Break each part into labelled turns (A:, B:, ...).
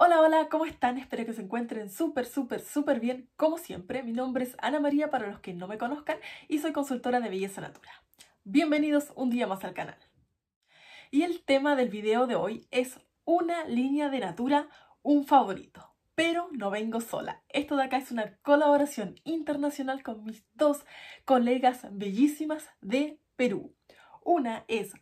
A: Hola, hola, ¿cómo están? Espero que se encuentren súper, súper, súper bien, como siempre. Mi nombre es Ana María, para los que no me conozcan, y soy consultora de belleza natura. Bienvenidos un día más al canal. Y el tema del video de hoy es una línea de natura, un favorito. Pero no vengo sola. Esto de acá es una colaboración internacional con mis dos colegas bellísimas de Perú. Una es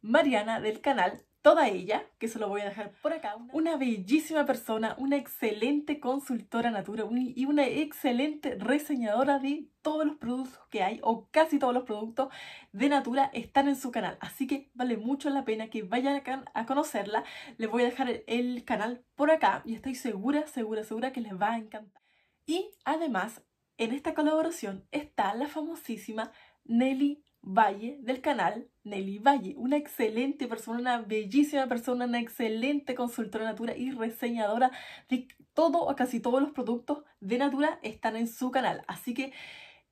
A: Mariana del canal toda ella, que se lo voy a dejar por acá, una, bellísima persona, una excelente consultora natura y una excelente reseñadora de todos los productos que hay o casi todos los productos de Natura están en su canal. Así que vale mucho la pena que vayan a conocerla. Les voy a dejar el canal por acá y estoy segura, segura, segura que les va a encantar. Y además, en esta colaboración está la famosísima Nelly Valle del canal Nelly Valle, una excelente persona, una bellísima persona, una excelente consultora de Natura y reseñadora de todo o casi todos los productos de Natura están en su canal. Así que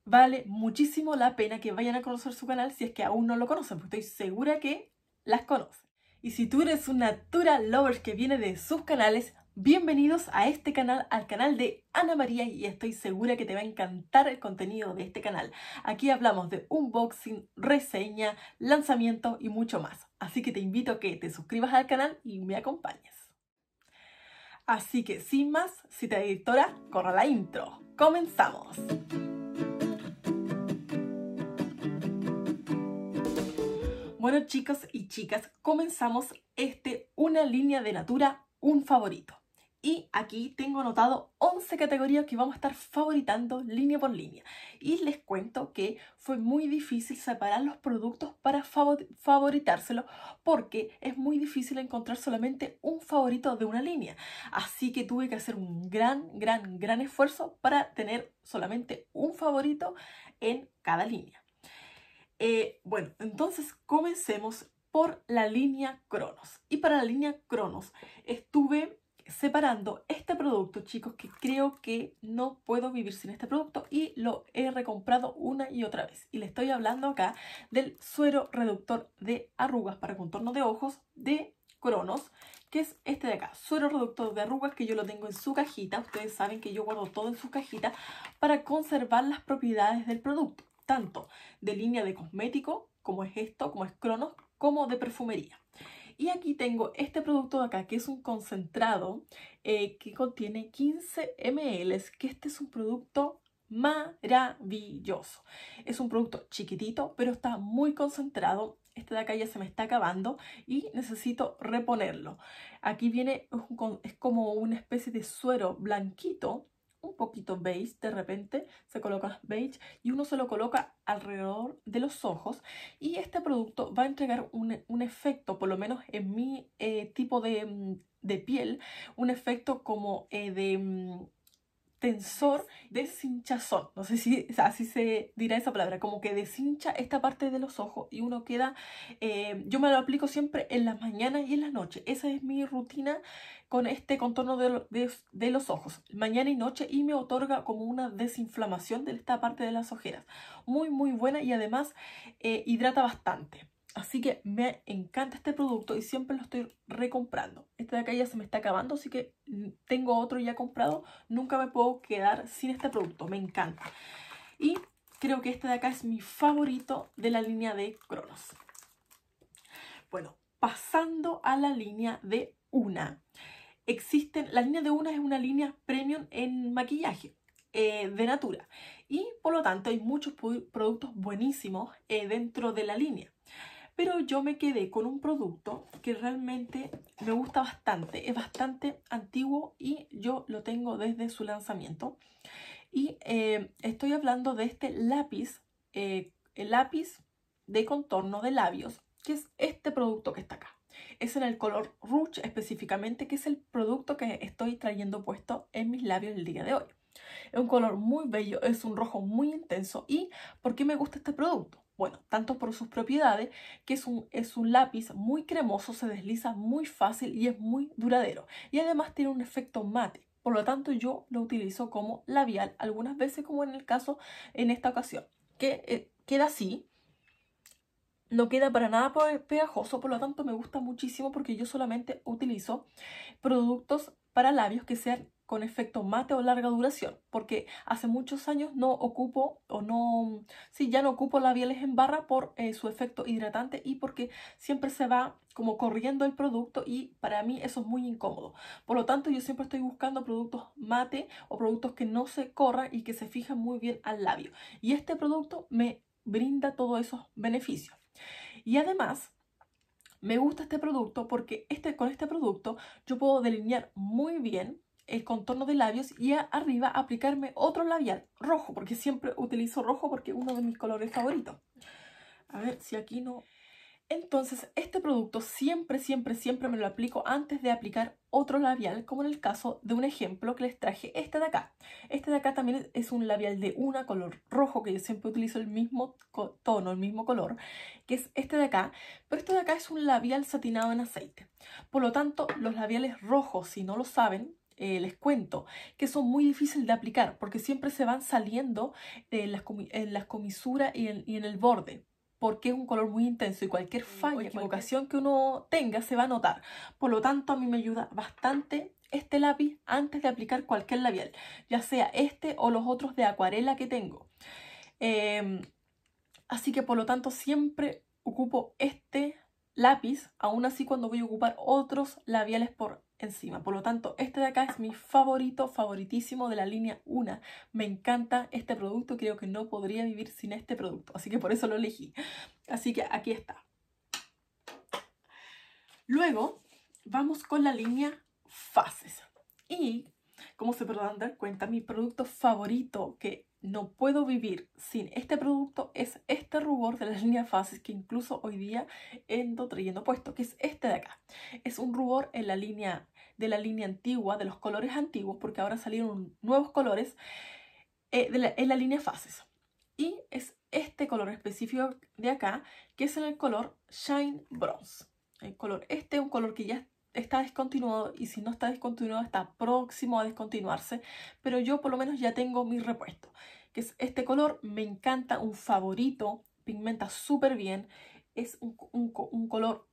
A: vale muchísimo la pena que vayan a conocer su canal si es que aún no lo conocen, porque estoy segura que las conocen. Y si tú eres un Natura Lover que viene de sus canales, Bienvenidos a este canal, al canal de Ana María y estoy segura que te va a encantar el contenido de este canal. Aquí hablamos de unboxing, reseña, lanzamiento y mucho más. Así que te invito a que te suscribas al canal y me acompañes. Así que sin más, si te editora, corra la intro. ¡Comenzamos! Bueno chicos y chicas, comenzamos este Una línea de Natura, un favorito. Y aquí tengo anotado 11 categorías que vamos a estar favoritando línea por línea. Y les cuento que fue muy difícil separar los productos para favoritárselos porque es muy difícil encontrar solamente un favorito de una línea. Así que tuve que hacer un gran, gran, gran esfuerzo para tener solamente un favorito en cada línea. Eh, bueno, entonces comencemos por la línea Cronos. Y para la línea Cronos estuve separando este producto, chicos, que creo que no puedo vivir sin este producto y lo he recomprado una y otra vez. Y le estoy hablando acá del suero reductor de arrugas para contorno de ojos de Cronos, que es este de acá, suero reductor de arrugas que yo lo tengo en su cajita. Ustedes saben que yo guardo todo en su cajita para conservar las propiedades del producto, tanto de línea de cosmético, como es esto, como es Cronos, como de perfumería. Y aquí tengo este producto de acá, que es un concentrado eh, que contiene 15 ml, que este es un producto maravilloso. Es un producto chiquitito, pero está muy concentrado. Este de acá ya se me está acabando y necesito reponerlo. Aquí viene, es como una especie de suero blanquito un poquito beige de repente, se coloca beige y uno se lo coloca alrededor de los ojos y este producto va a entregar un, efecto, por lo menos en mi eh, tipo mm, de, piel, un efecto como eh, de mm, tensor de cinchazón. No sé si así se dirá esa palabra, como que deshincha esta parte de los ojos y uno queda... Eh, yo me lo aplico siempre en las mañanas y en las noche Esa es mi rutina con este contorno de, los ojos, mañana y noche, y me otorga como una desinflamación de esta parte de las ojeras. Muy, muy buena y además eh, hidrata bastante. Así que me encanta este producto y siempre lo estoy recomprando. Este de acá ya se me está acabando, así que tengo otro ya comprado. Nunca me puedo quedar sin este producto, me encanta. Y creo que este de acá es mi favorito de la línea de Cronos. Bueno, pasando a la línea de Una. Existen, la línea de Una es una línea premium en maquillaje. Eh, de Natura y por lo tanto hay muchos productos buenísimos eh, dentro de la línea pero yo me quedé con un producto que realmente me gusta bastante. Es bastante antiguo y yo lo tengo desde su lanzamiento. Y eh, estoy hablando de este lápiz, eh, el lápiz de contorno de labios, que es este producto que está acá. Es en el color Rouge específicamente, que es el producto que estoy trayendo puesto en mis labios el día de hoy. Es un color muy bello, es un rojo muy intenso. ¿Y por qué me gusta este producto? Bueno, tanto por sus propiedades, que es un, es un lápiz muy cremoso, se desliza muy fácil y es muy duradero. Y además tiene un efecto mate. Por lo tanto, yo lo utilizo como labial algunas veces, como en el caso en esta ocasión, que eh, queda así. No queda para nada pegajoso, por lo tanto me gusta muchísimo porque yo solamente utilizo productos para labios que sean con efecto mate o larga duración, porque hace muchos años no ocupo o no, sí, ya no ocupo labiales en barra por eh, su efecto hidratante y porque siempre se va como corriendo el producto y para mí eso es muy incómodo. Por lo tanto, yo siempre estoy buscando productos mate o productos que no se corran y que se fijan muy bien al labio. Y este producto me brinda todos esos beneficios. Y además, me gusta este producto porque este, con este producto yo puedo delinear muy bien el contorno de labios y arriba aplicarme otro labial rojo, porque siempre utilizo rojo porque es uno de mis colores favoritos. A ver si aquí no... Entonces, este producto siempre, siempre, siempre me lo aplico antes de aplicar otro labial, como en el caso de un ejemplo que les traje, este de acá. Este de acá también es un labial de una color rojo, que yo siempre utilizo el mismo tono, el mismo color, que es este de acá. Pero este de acá es un labial satinado en aceite. Por lo tanto, los labiales rojos, si no lo saben, eh, les cuento que son muy difíciles de aplicar porque siempre se van saliendo en las, comisuras y en, el borde porque es un color muy intenso y cualquier mm, falla, o equivocación que uno tenga se va a notar. Por lo tanto, a mí me ayuda bastante este lápiz antes de aplicar cualquier labial, ya sea este o los otros de acuarela que tengo. Em, así que por lo tanto siempre ocupo este lápiz, aún así cuando voy a ocupar otros labiales por encima. Por lo tanto, este de acá es mi favorito, favoritísimo de la línea 1. Me encanta este producto, creo que no podría vivir sin este producto, así que por eso lo elegí. Así que aquí está. Luego, vamos con la línea Fases. Y, como se podrán dar cuenta, mi producto favorito que no puedo vivir sin este producto es este rubor de la línea Fases que incluso hoy día ando trayendo puesto, que es este de acá. Es un rubor en la línea de la línea antigua, de los colores antiguos, porque ahora salieron nuevos colores, eh, en la línea fases. Y es este color específico de acá, que es en el color Shine Bronze. El color este es un color que ya está descontinuado y si no está descontinuado está próximo a descontinuarse, pero yo por lo menos ya tengo mi repuesto, que es este color, me encanta, un favorito, pigmenta súper bien es un, color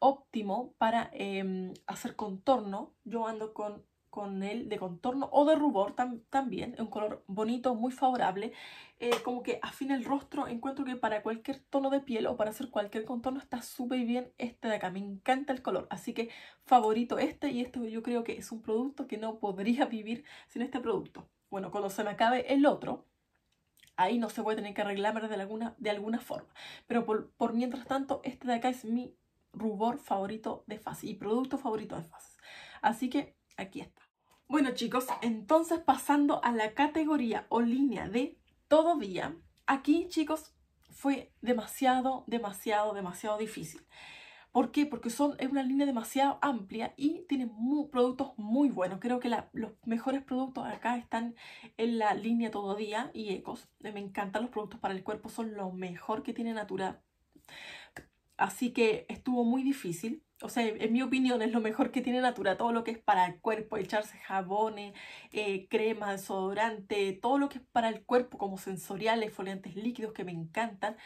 A: óptimo para em, hacer contorno. Yo ando con, con de contorno o de rubor también. Es un color bonito, muy favorable. Eh, como que afina el rostro. Encuentro que para cualquier tono de piel o para hacer cualquier contorno está súper bien este de acá. Me encanta el color. Así que favorito este y esto yo creo que es un producto que no podría vivir sin este producto. Bueno, cuando se me acabe el otro, ahí no se puede tener que arreglar de alguna, de alguna forma. Pero por, mientras tanto, este de acá es mi rubor favorito de fase y producto favorito de fase. Así que aquí está. Bueno chicos, entonces pasando a la categoría o línea de todo día. Aquí chicos fue demasiado, demasiado, demasiado difícil. ¿Por qué? Porque son, es una línea demasiado amplia y tiene productos muy buenos. Creo que los mejores productos acá están en la línea Tododía y Ecos. Eh, me encantan los productos para el cuerpo, son lo mejor que tiene Natura. Así que estuvo muy difícil. O sea, en mi opinión es lo mejor que tiene Natura, todo lo que es para el cuerpo, echarse jabones, eh, crema, desodorante, todo lo que es para el cuerpo como sensoriales, foliantes líquidos que me encantan.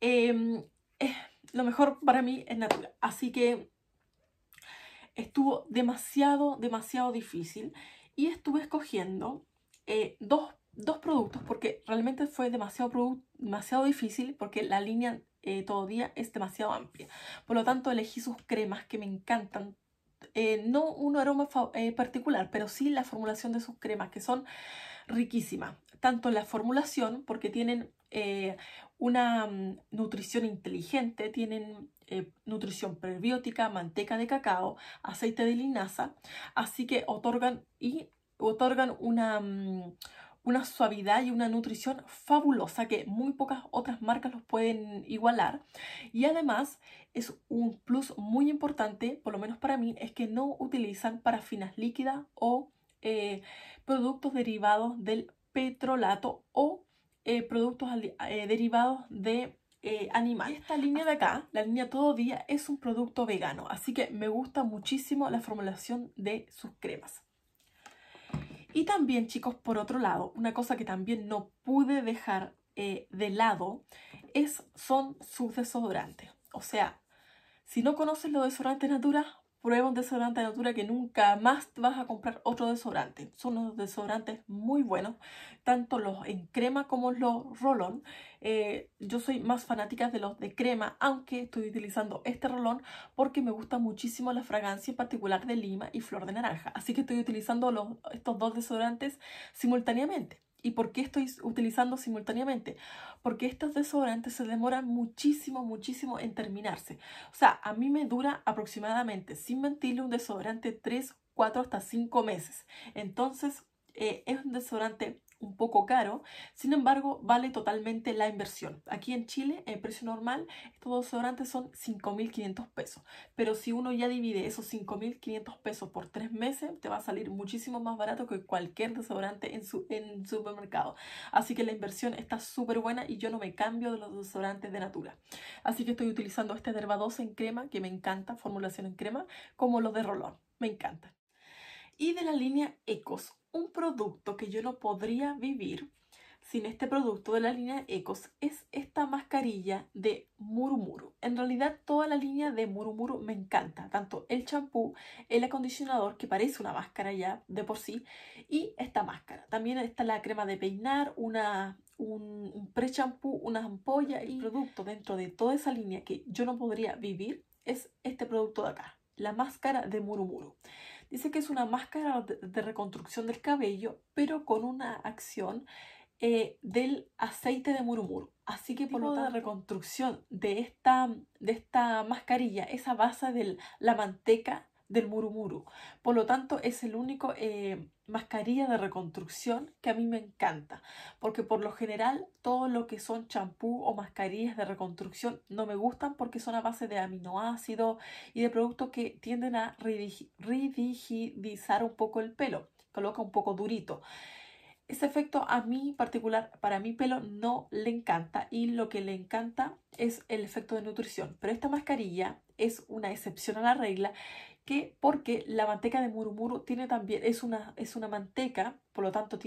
A: Em, lo mejor para mí es Natura. Así que estuvo demasiado, demasiado difícil. Y estuve escogiendo eh, dos, productos porque realmente fue demasiado, demasiado difícil porque la línea todo eh, todavía es demasiado amplia. Por lo tanto, elegí sus cremas que me encantan. Eh, no un aroma particular, pero sí la formulación de sus cremas que son riquísimas. Tanto la formulación, porque tienen eh, una mm, nutrición inteligente, tienen eh, nutrición prebiótica, manteca de cacao, aceite de linaza, así que otorgan y otorgan una, mm, una suavidad y una nutrición fabulosa que muy pocas otras marcas los pueden igualar. Y además es un plus muy importante, por lo menos para mí, es que no utilizan parafinas líquidas o eh, productos derivados del petrolato o eh, productos eh, derivados de eh, animales. Esta línea de acá, la línea Todo Día, es un producto vegano, así que me gusta muchísimo la formulación de sus cremas. Y también, chicos, por otro lado, una cosa que también no pude dejar de lado es, son sus desodorantes. O sea, si no conoces los desodorantes Natura, Prueba un desodorante de Natura que nunca más vas a comprar otro desodorante. Son unos desodorantes muy buenos, tanto los en crema como los rolón. Eh, yo soy más fanática de los de crema, aunque estoy utilizando este rolón porque me gusta muchísimo la fragancia en particular de lima y flor de naranja. Así que estoy utilizando los, estos dos desodorantes simultáneamente. ¿Y por qué estoy utilizando simultáneamente? Porque estos desodorantes se demoran muchísimo, muchísimo en terminarse. O sea, a mí me dura aproximadamente, sin mentirle, un desodorante 3, 4 hasta 5 meses. Entonces, eh, es un desodorante un poco caro, sin embargo vale totalmente la inversión. Aquí en Chile, en precio normal, estos desodorantes son 5.500 pesos, pero si uno ya divide esos 5.500 pesos por tres meses, te va a salir muchísimo más barato que cualquier desodorante en, su, en supermercado. Así que la inversión está súper buena y yo no me cambio de los desodorantes de Natura. Así que estoy utilizando este 2 en crema, que me encanta, formulación en crema, como los de Rolón, me encanta. Y de la línea Ecos, un producto que yo no podría vivir sin este producto de la línea Ecos es esta mascarilla de Murumuru. En realidad toda la línea de Murumuru me encanta, tanto el champú, el acondicionador que parece una máscara ya de por sí y esta máscara. También está la crema de peinar, una un, pre-champú, una ampolla y producto dentro de toda esa línea que yo no podría vivir es este producto de acá, la máscara de Murumuru. Dice que es una máscara de reconstrucción del cabello, pero con una acción eh, del aceite de murumuru. Así que por lo tanto, reconstrucción de esta, de esta mascarilla, esa base de la manteca del murumuru. Por lo tanto, es el único eh, mascarilla de reconstrucción que a mí me encanta, porque por lo general todo lo que son champú o mascarillas de reconstrucción no me gustan porque son a base de aminoácidos y de productos que tienden a ridigidizar un poco el pelo, coloca un poco durito. Ese efecto a mí particular, para mi pelo no le encanta y lo que le encanta es el efecto de nutrición. Pero esta mascarilla es una excepción a la regla que porque la manteca de murumuru tiene también, es una, es una manteca, por lo tanto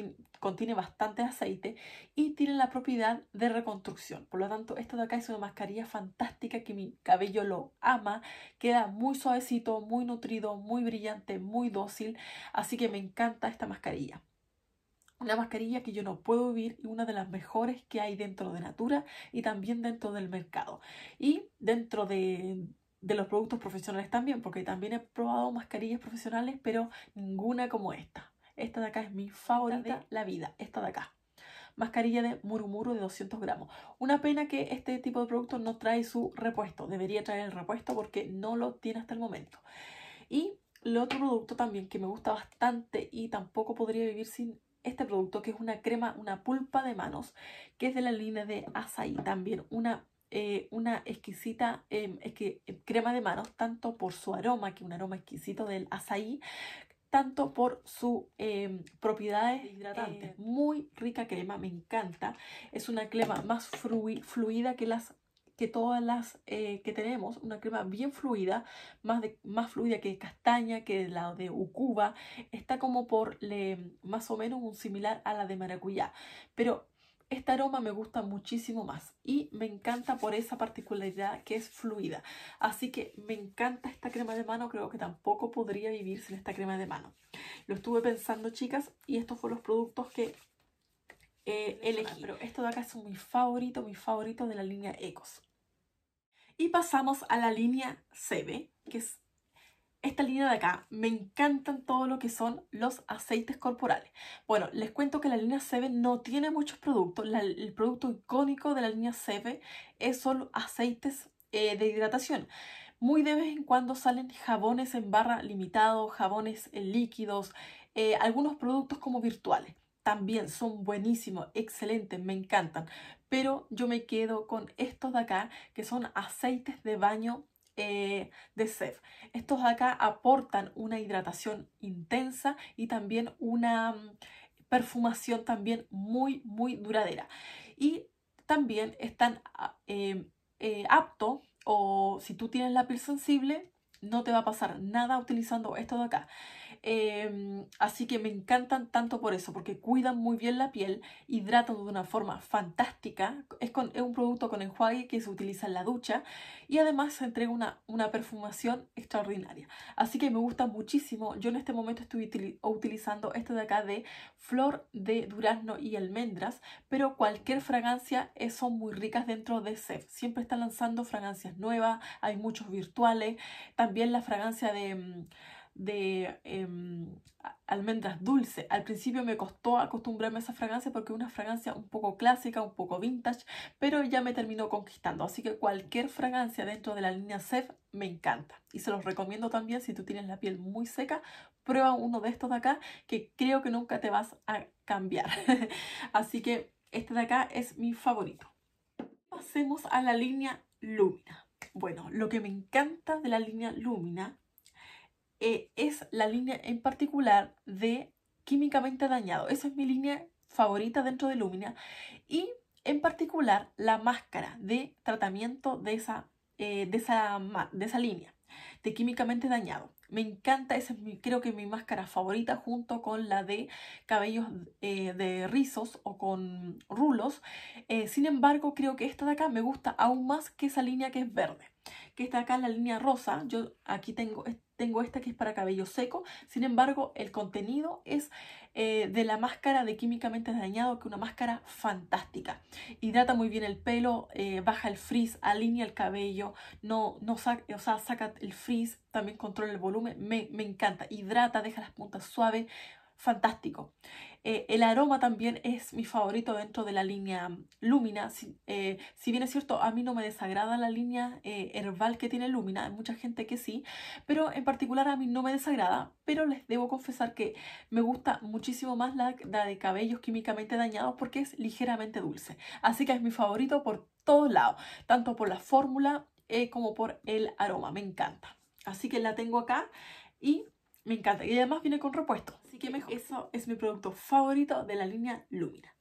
A: contiene bastante aceite y tiene la propiedad de reconstrucción. Por lo tanto, esto de acá es una mascarilla fantástica que mi cabello lo ama, queda muy suavecito, muy nutrido, muy brillante, muy dócil, así que me encanta esta mascarilla. Una mascarilla que yo no puedo vivir y una de las mejores que hay dentro de Natura y también dentro del mercado. Y dentro de de los productos profesionales también, porque también he probado mascarillas profesionales, pero ninguna como esta. Esta de acá es mi favorita de la vida, esta de acá. Mascarilla de Murumuru de 200 gramos. Una pena que este tipo de producto no trae su repuesto. Debería traer el repuesto porque no lo tiene hasta el momento. Y el otro producto también que me gusta bastante y tampoco podría vivir sin este producto, que es una crema, una pulpa de manos, que es de la línea de Azaí También una eh, una exquisita em, em, crema de manos, tanto por su aroma, que un aroma exquisito del azaí, tanto por sus em, propiedades hidratantes. Eh, muy rica crema, me encanta. Es una crema más fluida que las que todas las eh, que tenemos, una crema bien fluida, más, de, más fluida que castaña, que la de ucuba, está como por más o menos un similar a la de maracuyá, pero este aroma me gusta muchísimo más y me encanta por esa particularidad que es fluida. Así que me encanta esta crema de mano, creo que tampoco podría vivir sin esta crema de mano. Lo estuve pensando, chicas, y estos fueron los productos que eh, elegí. Pero esto de acá es mi favorito, mi favorito de la línea Ecos. Y pasamos a la línea CB, que es esta línea de acá, me encantan todo lo que son los aceites corporales. Bueno, les cuento que la línea Seve no tiene muchos productos. el producto icónico de la línea es eh, son aceites eh, de hidratación. Muy de vez en cuando salen jabones en barra limitado, jabones eh, líquidos, algunos productos como virtuales también son buenísimos, excelentes, me encantan. Pero yo me quedo con estos de acá, que son aceites de baño eh, de CEF. Estos acá aportan una hidratación intensa y también una mm, perfumación también muy, muy duradera. Y también están ah, em, eh, apto o si tú tienes la piel sensible, no te va a pasar nada utilizando esto de acá. Em, así que me encantan tanto por eso, porque cuidan muy bien la piel, hidratan de una forma fantástica. Es, con, un producto con enjuague que se utiliza en la ducha y además se entrega una, una perfumación extraordinaria. Así que me gusta muchísimo. Yo en este momento estoy utilizando este de acá de flor de durazno y almendras, pero cualquier fragancia eh, son muy ricas dentro de Sef. Siempre están lanzando fragancias nuevas, hay muchos virtuales. También la fragancia de mm, de em, almendras dulce. Al principio me costó acostumbrarme a esa fragancia porque es una fragancia un poco clásica, un poco vintage, pero ya me terminó conquistando. Así que cualquier fragancia dentro de la línea CEF me encanta. Y se los recomiendo también si tú tienes la piel muy seca, prueba uno de estos de acá que creo que nunca te vas a cambiar. Así que este de acá es mi favorito. Pasemos a la línea Lumina. Bueno, lo que me encanta de la línea Lumina eh, es la línea en particular de químicamente dañado. Esa es mi línea favorita dentro de Lumina. Y en particular la máscara de tratamiento de esa, eh, de esa, de esa línea, de químicamente dañado. Me encanta, esa es mi, creo que mi máscara favorita junto con la de cabellos eh, de rizos o con rulos. sin embargo, creo que esta de acá me gusta aún más que esa línea que es verde que está acá en la línea rosa. Yo aquí tengo, tengo esta que es para cabello seco. Sin embargo, el contenido es eh, de la máscara de químicamente dañado, que es una máscara fantástica. Hidrata muy bien el pelo, eh, baja el frizz, alinea el cabello, no, no o saca el frizz, también controla el volumen. me encanta. Hidrata, deja las puntas suaves. Fantástico. Eh, el aroma también es mi favorito dentro de la línea Lumina. Si, eh, bien es cierto, a mí no me desagrada la línea eh, herbal que tiene Lumina, hay mucha gente que sí, pero en particular a mí no me desagrada, pero les debo confesar que me gusta muchísimo más la, la de cabellos químicamente dañados porque es ligeramente dulce. Así que es mi favorito por todos lados, tanto por la fórmula como por el aroma, me encanta. Así que la tengo acá y me encanta. Y además viene con repuesto. Así que mejor. Eso es mi producto favorito de la línea Lumina.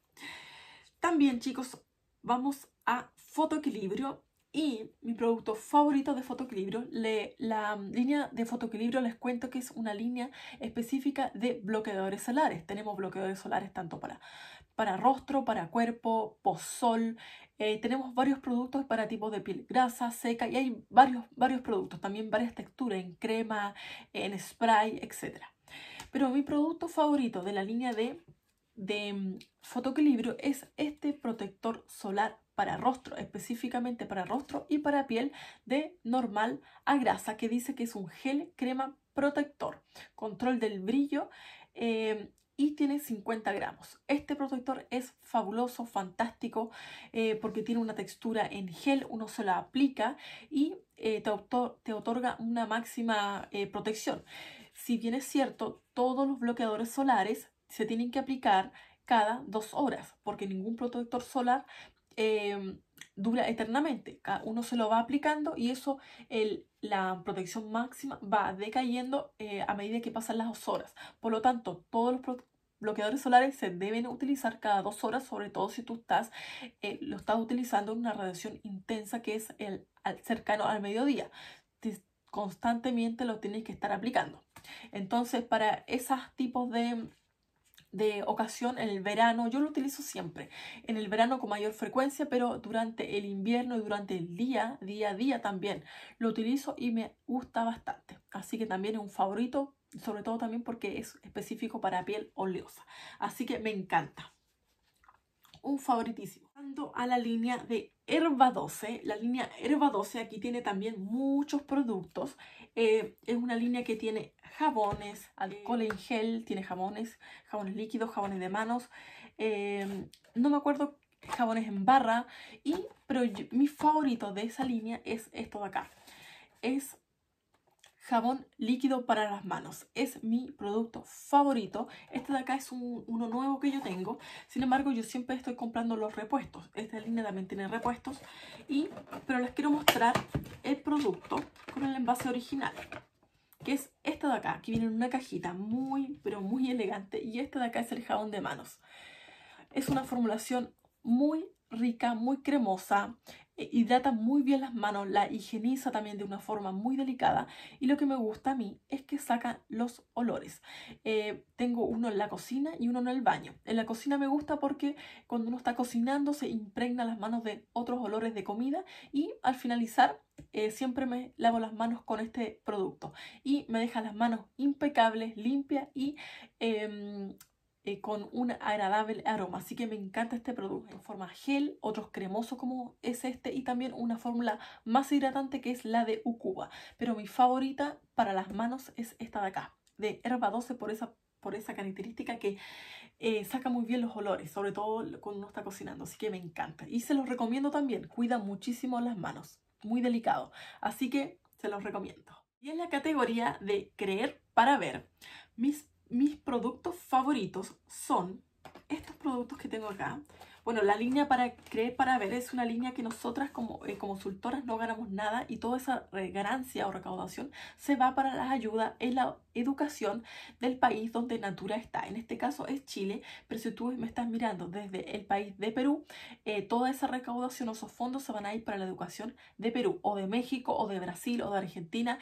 A: También, chicos, vamos a Fotoequilibrio. Y mi producto favorito de Fotoequilibrio, la mm, línea de Fotoequilibrio les cuento que es una línea específica de bloqueadores solares. Tenemos bloqueadores solares tanto para, para rostro, para cuerpo, post eh, tenemos varios productos para tipos de piel grasa, seca y hay varios, varios productos, también varias texturas en crema, en spray, etc. Pero mi producto favorito de la línea de, de mm, fotoequilibrio es este protector solar para rostro, específicamente para rostro y para piel de normal a grasa, que dice que es un gel crema protector, control del brillo, eh, y tiene 50 gramos. Este protector es fabuloso, fantástico, eh, porque tiene una textura en gel, uno se la aplica y eh, te, otorga una máxima eh, protección. Si bien es cierto, todos los bloqueadores solares se tienen que aplicar cada dos horas, porque ningún protector solar Em, dura eternamente. Uno se lo va aplicando y eso, la protección máxima va decayendo eh, a medida que pasan las horas. Por lo tanto, todos los bloqueadores solares se deben utilizar cada dos horas, sobre todo si tú estás, eh, lo estás utilizando en una radiación intensa que es el, cercano al mediodía. Constantemente lo tienes que estar aplicando. Entonces, para esos tipos de de ocasión en el verano. Yo lo utilizo siempre, en el verano con mayor frecuencia, pero durante el invierno y durante el día, día a día también lo utilizo y me gusta bastante. Así que también es un favorito, sobre todo también porque es específico para piel oleosa. Así que me encanta. Un favoritísimo a la línea de Herba 12. La línea Herba 12 aquí tiene también muchos productos. Eh, es una línea que tiene jabones, alcohol en gel, tiene jabones, jabones líquidos, jabones de manos. Em, no me acuerdo jabones en barra. Y, pero mi favorito de esa línea es esto de acá. Es jabón líquido para las manos. Es mi producto favorito. Este de acá es uno nuevo que yo tengo. Sin embargo, yo siempre estoy comprando los repuestos. Esta línea también tiene repuestos. Y, pero les quiero mostrar el producto con el envase original. Que es este de acá, que viene en una cajita muy, pero muy elegante. Y este de acá es el jabón de manos. Es una formulación muy rica, muy cremosa. Eh, hidrata muy bien las manos, la higieniza también de una forma muy delicada y lo que me gusta a mí es que saca los olores. Eh, tengo uno en la cocina y uno en el baño. En la cocina me gusta porque cuando uno está cocinando se impregna las manos de otros olores de comida y al finalizar eh, siempre me lavo las manos con este producto y me deja las manos impecables, limpias y em, eh, con un agradable aroma. Así que me encanta este producto en forma gel, otros cremosos como es este y también una fórmula más hidratante que es la de Ucuba. Pero mi favorita para las manos es esta de acá, de Herba 12 por esa por esa característica que eh, saca muy bien los olores, sobre todo cuando uno está cocinando, así que me encanta. Y se los recomiendo también, cuida muchísimo las manos, muy delicado, así que se los recomiendo. Y en la categoría de creer para ver, mis mis productos favoritos son estos productos que tengo acá. Bueno, la línea para creer para ver es una línea que nosotras como eh, como consultoras no ganamos nada y toda esa eh, ganancia o recaudación se va para las ayudas en la educación del país donde Natura está. En este caso es Chile, pero si tú me estás mirando desde el país de Perú, eh, toda esa recaudación o esos fondos se van a ir para la educación de Perú o de México o de Brasil o de Argentina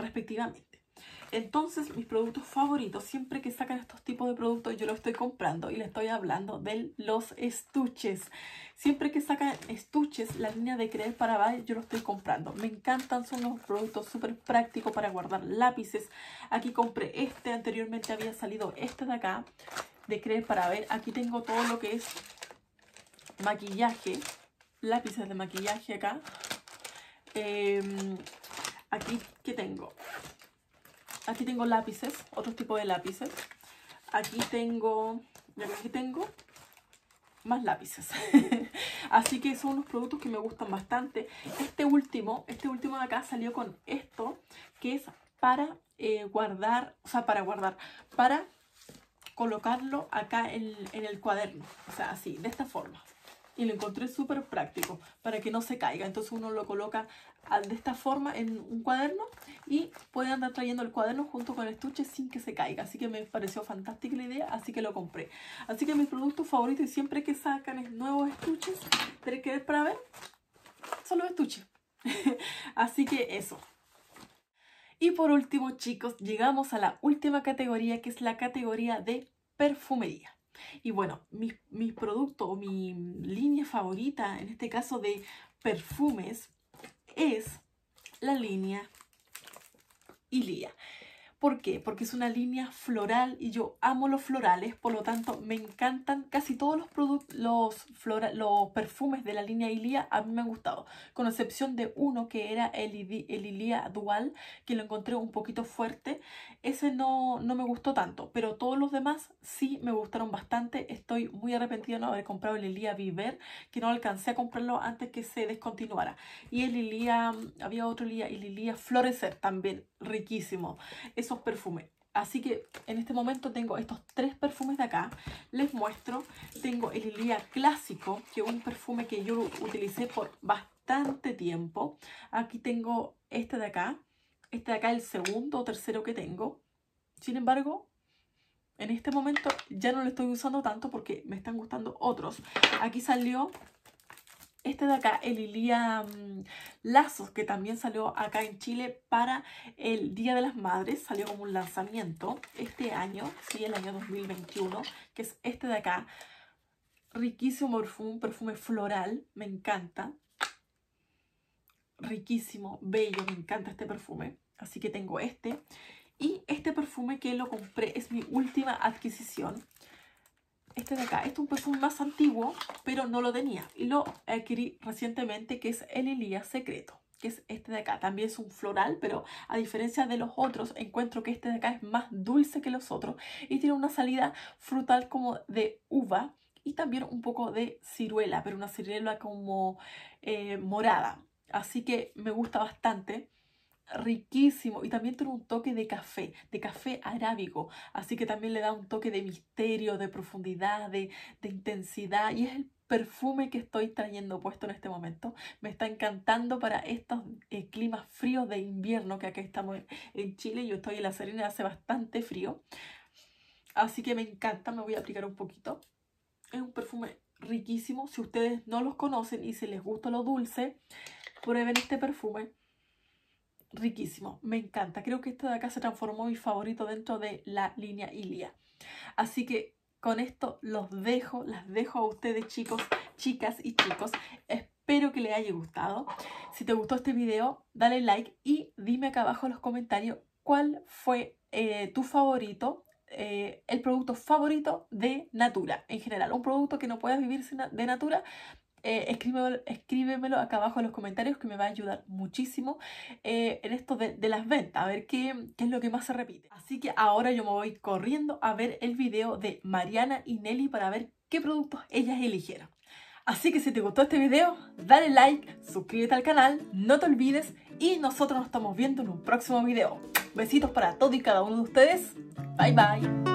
A: respectivamente. Entonces, mis productos favoritos, siempre que sacan estos tipos de productos, yo los estoy comprando y les estoy hablando de los estuches. Siempre que sacan estuches, la línea de Creer para Bail, yo los estoy comprando. Me encantan, son unos productos súper prácticos para guardar lápices. Aquí compré este, anteriormente había salido este de acá, de Creer para Ver. Aquí tengo todo lo que es maquillaje, lápices de maquillaje acá. Em, aquí, ¿qué tengo? Aquí tengo lápices, otro tipo de lápices. Aquí tengo, que aquí tengo más lápices. Así que son unos productos que me gustan bastante. Este último, este último de acá salió con esto, que es para eh, guardar, o sea, para guardar, para colocarlo acá en, en el cuaderno. O sea, así, de esta forma y lo encontré súper práctico para que no se caiga. Entonces uno lo coloca ah, de esta forma en un cuaderno y puede andar trayendo el cuaderno junto con el estuche sin que se caiga. Así que me pareció fantástica la idea, así que lo compré. Así que mis producto favorito y siempre que sacan nuevos estuches, pero que para ver, son los estuches. así que eso. Y por último, chicos, llegamos a la última categoría, que es la categoría de perfumería. Y bueno, mi producto o mi línea favorita, en este caso de perfumes, es la línea Ilia. ¿Por qué? Porque es una línea floral y yo amo los florales, por lo tanto me encantan casi todos los, los, los perfumes de la línea Ilia a mí me han gustado, con excepción de uno que era el, el Ilia Dual, que lo encontré un poquito fuerte, ese no, no me gustó tanto, pero todos los demás sí me gustaron bastante, estoy muy arrepentida de no haber comprado el Ilia Viver, que no alcancé a comprarlo antes que se descontinuara, y el Ilia, había otro Ilia, Ilia Florecer también, riquísimo. Es perfumes. Así que en este momento tengo estos tres perfumes de acá. Les muestro. Tengo el Ilia Clásico, que es un perfume que yo utilicé por bastante tiempo. Aquí tengo este de acá. Este de acá es el segundo o tercero que tengo. Sin embargo, en este momento ya no lo estoy usando tanto porque me están gustando otros. Aquí salió este de acá, el Ilia Lazos, que también salió acá en Chile para el Día de las Madres, salió como un lanzamiento este año, sí, el año 2021, que es este de acá. Riquísimo perfume, perfume floral, me encanta. Riquísimo, bello, me encanta este perfume. Así que tengo este. Y este perfume que lo compré es mi última adquisición este de acá. Este es un perfume más antiguo, pero no lo tenía. Y lo adquirí recientemente, que es el Elías Secreto, que es este de acá. También es un floral, pero a diferencia de los otros, encuentro que este de acá es más dulce que los otros. Y tiene una salida frutal como de uva y también un poco de ciruela, pero una ciruela como eh, morada. Así que me gusta bastante riquísimo y también tiene un toque de café, de café arábigo, así que también le da un toque de misterio, de profundidad, de, intensidad y es el perfume que estoy trayendo puesto en este momento. Me está encantando para estos eh, climas fríos de invierno que acá estamos en Chile, yo estoy en La Serena, hace bastante frío, así que me encanta, me voy a aplicar un poquito. Es un perfume riquísimo, si ustedes no los conocen y si les gusta lo dulce, prueben este perfume riquísimo, me encanta. Creo que este de acá se transformó mi favorito dentro de la línea Ilia. Así que con esto los dejo, las dejo a ustedes chicos, chicas y chicos. Espero que les haya gustado. Si te gustó este video, dale like y dime acá abajo en los comentarios cuál fue eh, tu favorito, eh, el producto favorito de Natura en general. Un producto que no puedas vivir sin, de Natura, eh, escríbemelo, acá abajo en los comentarios que me va a ayudar muchísimo eh, en esto de, las ventas, a ver qué, qué, es lo que más se repite. Así que ahora yo me voy corriendo a ver el video de Mariana y Nelly para ver qué productos ellas eligieron. Así que si te gustó este video, dale like, suscríbete al canal, no te olvides y nosotros nos estamos viendo en un próximo video. Besitos para todos y cada uno de ustedes. Bye bye.